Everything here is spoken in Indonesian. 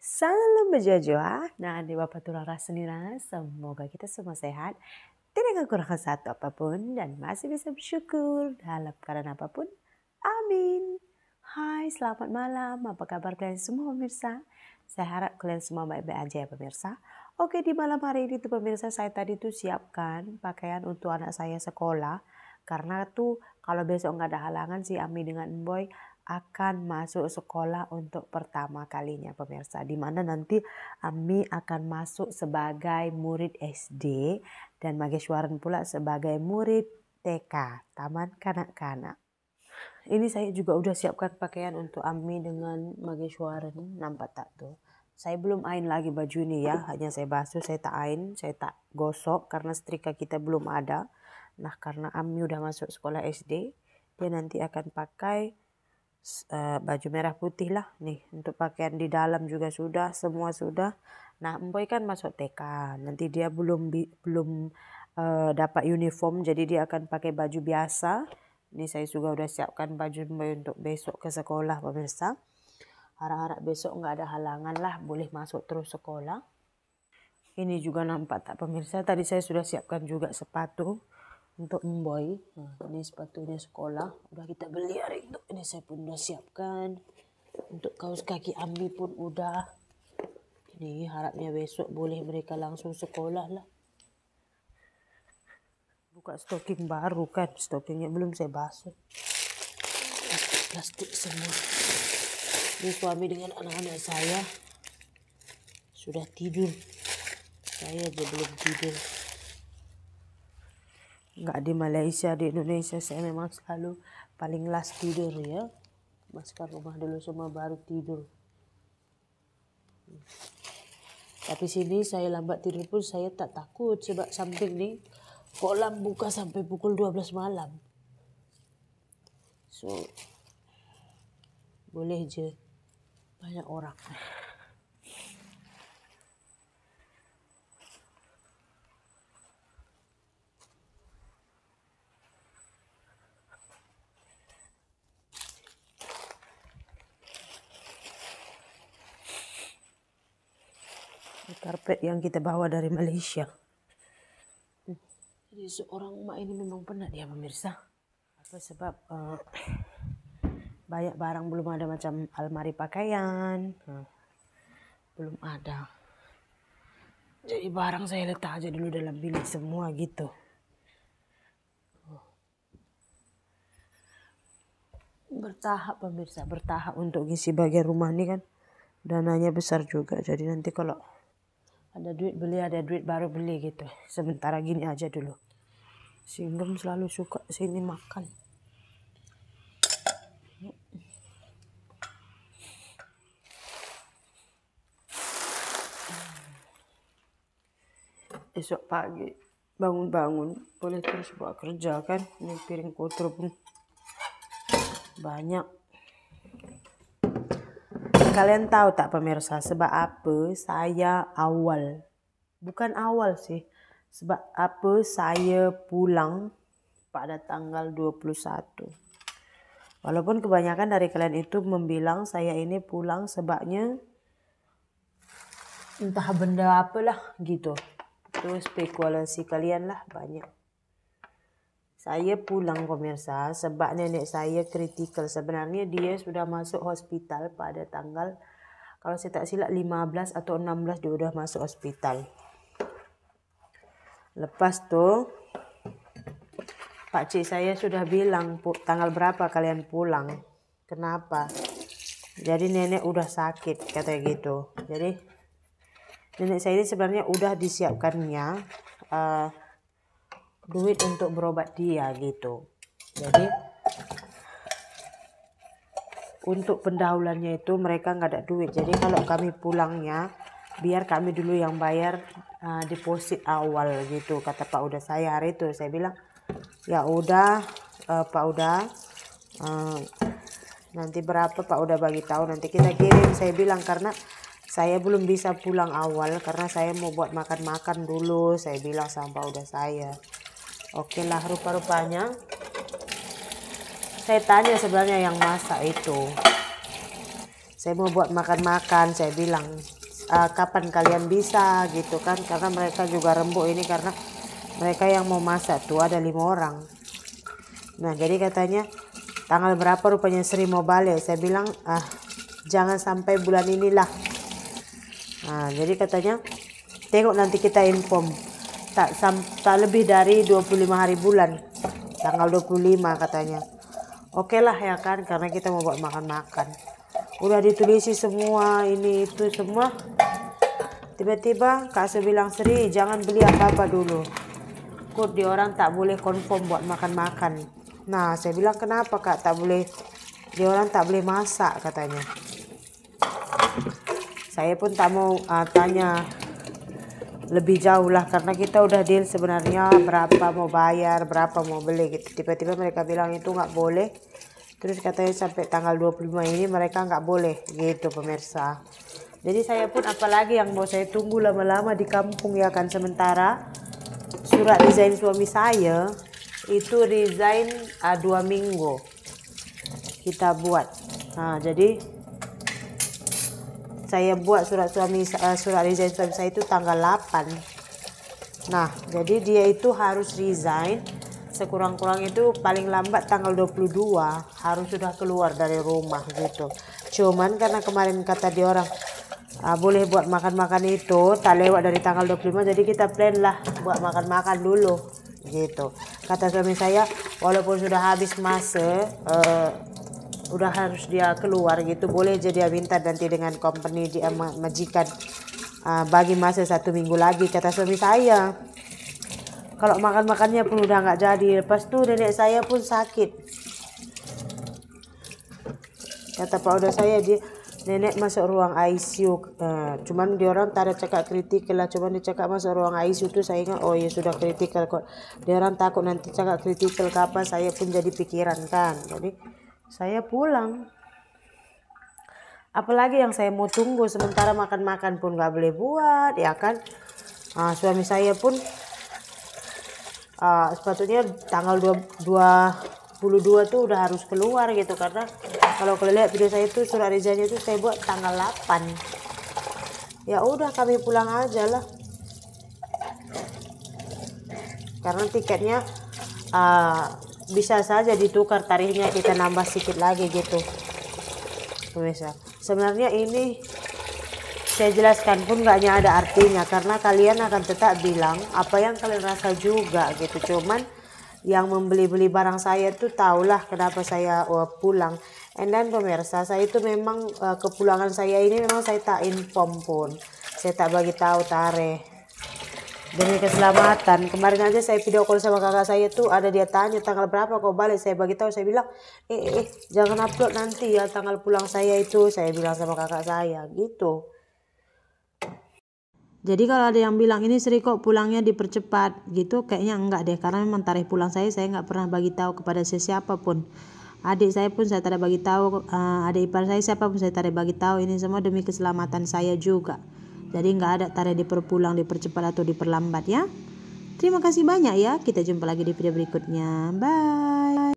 Salam berjajah. Nah, di Bapak Tulara Senira, semoga kita semua sehat, tidak kekurangan satu apapun, dan masih bisa bersyukur dalam keadaan apapun. Amin. Hai, selamat malam. Apa kabar kalian semua pemirsa? Saya harap kalian semua baik-baik aja ya pemirsa. Oke, di malam hari ini tuh pemirsa saya tadi tuh siapkan pakaian untuk anak saya sekolah. Karena tuh kalau besok nggak ada halangan si Ami dengan Boy akan masuk sekolah untuk pertama kalinya pemirsa di mana nanti Ami akan masuk sebagai murid SD dan Mageshwaran pula sebagai murid TK Taman Kanak-kanak. Ini saya juga udah siapkan pakaian untuk Ami dengan Mageshwaran nampak tak tuh. Saya belum ain lagi baju ini ya, hanya saya basuh, saya tak ain, saya tak gosok karena setrika kita belum ada. Nah karena Ami udah masuk sekolah SD, dia nanti akan pakai Eh, baju merah putih lah nih untuk pakaian di dalam juga sudah semua sudah nah empoy kan masuk TK nanti dia belum belum uh, dapat uniform jadi dia akan pakai baju biasa ini saya juga sudah siapkan baju empoy untuk besok ke sekolah pemirsa harap-harap besok nggak ada halangan lah boleh masuk terus sekolah ini juga nampak tak pemirsa tadi saya sudah siapkan juga sepatu untuk Mboy nah, ini sepatunya sekolah udah kita beli hari itu ini saya pun udah siapkan untuk kaos kaki ambi pun udah ini harapnya besok boleh mereka langsung sekolah lah buka stocking baru kan stockingnya belum saya basuh plastik semua ini suami dengan anak-anak saya sudah tidur saya aja belum tidur enggak di Malaysia di Indonesia saya memang selalu paling last tidur ya masukkan rumah dulu semua baru tidur tapi sini saya lambat tidur pun saya tak takut sebab samping ni kolam buka sampai pukul 12 malam so boleh je banyak orang. karpet yang kita bawa dari Malaysia. Jadi seorang emak ini memang penat ya pemirsa. Apa sebab uh, banyak barang belum ada macam almari pakaian, hmm. belum ada. Jadi barang saya letak aja dulu dalam bilik semua gitu. Bertahap pemirsa, bertahap untuk ngisi bagian rumah ini kan dananya besar juga. Jadi nanti kalau ada duit beli ada duit baru beli gitu sementara gini aja dulu si selalu suka sini makan esok pagi bangun-bangun boleh terus buat kerja kan ini piring kotor pun banyak Kalian tahu tak pemirsa sebab apa saya awal? Bukan awal sih. Sebab apa saya pulang pada tanggal 21. Walaupun kebanyakan dari kalian itu membilang saya ini pulang sebabnya entah benda apalah gitu. Itu spekulasi kalian lah banyak. Saya pulang pemirsa sebab nenek saya kritikal. Sebenarnya dia sudah masuk hospital pada tanggal kalau saya tak silap 15 atau 16 dia udah masuk hospital. Lepas tu Pak Cik saya sudah bilang tanggal berapa kalian pulang. Kenapa? Jadi nenek udah sakit katanya gitu. Jadi nenek saya ini sebenarnya udah disiapkannya uh, duit untuk berobat dia gitu jadi untuk pendahulannya itu mereka nggak ada duit jadi kalau kami pulangnya biar kami dulu yang bayar uh, deposit awal gitu kata Pak Uda saya hari itu saya bilang ya udah uh, Pak Uda uh, nanti berapa Pak Uda bagi tahu nanti kita kirim saya bilang karena saya belum bisa pulang awal karena saya mau buat makan-makan dulu saya bilang sama Pak Uda saya Oke lah rupa-rupanya. Saya tanya sebenarnya yang masak itu. Saya mau buat makan-makan, saya bilang uh, kapan kalian bisa gitu kan karena mereka juga rembuk ini karena mereka yang mau masak tuh ada lima orang. Nah jadi katanya tanggal berapa rupanya Sri mau balik. Saya bilang ah jangan sampai bulan inilah. Nah jadi katanya tengok nanti kita inform tak, sam, tak lebih dari 25 hari bulan tanggal 25 katanya oke okay lah ya kan karena kita mau buat makan-makan udah ditulisi semua ini itu semua tiba-tiba Kak Su bilang Sri jangan beli apa-apa dulu kok di orang tak boleh konform buat makan-makan nah saya bilang kenapa Kak tak boleh di orang tak boleh masak katanya saya pun tak mau uh, tanya lebih jauh lah karena kita udah deal sebenarnya berapa mau bayar berapa mau beli gitu tiba-tiba mereka bilang itu nggak boleh terus katanya sampai tanggal 25 ini mereka nggak boleh gitu pemirsa jadi saya pun apalagi yang mau saya tunggu lama-lama di kampung ya kan sementara surat resign suami saya itu resign uh, dua minggu kita buat nah jadi saya buat surat suami eh, surat resign suami saya itu tanggal 8 nah jadi dia itu harus resign sekurang-kurang itu paling lambat tanggal 22 harus sudah keluar dari rumah gitu cuman karena kemarin kata dia orang ah, boleh buat makan-makan itu tak lewat dari tanggal 25 jadi kita plan lah buat makan-makan dulu gitu kata suami saya walaupun sudah habis masa uh, udah harus dia keluar gitu boleh jadi minta nanti dengan company dia majikan uh, bagi masa satu minggu lagi kata suami saya kalau makan makannya pun udah nggak jadi lepas tuh nenek saya pun sakit kata pak udah saya dia nenek masuk ruang ICU uh, eh, cuman dia orang tak ada cakap kritikal lah cuman dia cakap masuk ruang ICU tuh saya ingat oh ya sudah kritikal kok dia orang takut nanti cakap kritikal kapan saya pun jadi pikiran kan jadi saya pulang apalagi yang saya mau tunggu sementara makan-makan pun gak boleh buat ya kan nah, suami saya pun uh, sepatutnya tanggal 22 tuh udah harus keluar gitu karena kalau kalian lihat video saya itu surat rejanya itu saya buat tanggal 8 ya udah kami pulang aja lah karena tiketnya uh, bisa saja ditukar tarifnya kita nambah sedikit lagi gitu pemirsa ya. sebenarnya ini saya jelaskan pun gaknya ada artinya karena kalian akan tetap bilang apa yang kalian rasa juga gitu cuman yang membeli-beli barang saya itu tahulah kenapa saya eh, pulang and then pemirsa saya itu memang eh, kepulangan saya ini memang saya tak inform pun saya tak bagi tahu tareh demi keselamatan kemarin aja saya video call sama kakak saya tuh ada dia tanya tanggal berapa kok balik saya bagi tahu saya bilang eh, eh, eh jangan upload nanti ya tanggal pulang saya itu saya bilang sama kakak saya gitu jadi kalau ada yang bilang ini Sri kok pulangnya dipercepat gitu kayaknya enggak deh karena memang tarikh pulang saya saya enggak pernah bagi tahu kepada siapapun adik saya pun saya tidak bagi tahu uh, adik ipar saya siapa pun saya tidak bagi tahu ini semua demi keselamatan saya juga jadi nggak ada tarik diperpulang, dipercepat atau diperlambat ya. Terima kasih banyak ya. Kita jumpa lagi di video berikutnya. Bye.